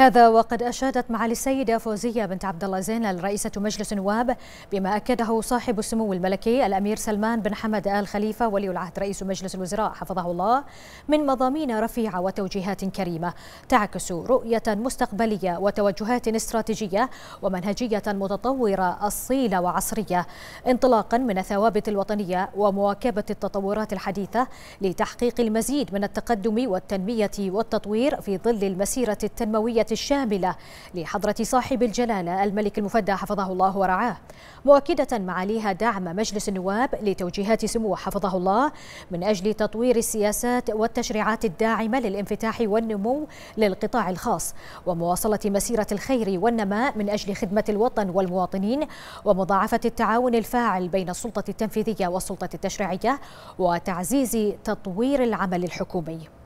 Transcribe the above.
هذا وقد أشادت معالي السيدة فوزية بنت عبد الله زين الرئيسة مجلس النواب بما أكده صاحب السمو الملكي الأمير سلمان بن حمد آل خليفة ولي العهد رئيس مجلس الوزراء حفظه الله من مضامين رفيعة وتوجيهات كريمة تعكس رؤية مستقبلية وتوجهات استراتيجية ومنهجية متطورة أصيلة وعصرية انطلاقا من الثوابت الوطنية ومواكبة التطورات الحديثة لتحقيق المزيد من التقدم والتنمية والتطوير في ظل المسيرة التنموية الشاملة لحضرة صاحب الجلالة الملك المفدى حفظه الله ورعاه مؤكدة معاليها دعم مجلس النواب لتوجيهات سموه حفظه الله من أجل تطوير السياسات والتشريعات الداعمة للانفتاح والنمو للقطاع الخاص ومواصلة مسيرة الخير والنماء من أجل خدمة الوطن والمواطنين ومضاعفة التعاون الفاعل بين السلطة التنفيذية والسلطة التشريعية وتعزيز تطوير العمل الحكومي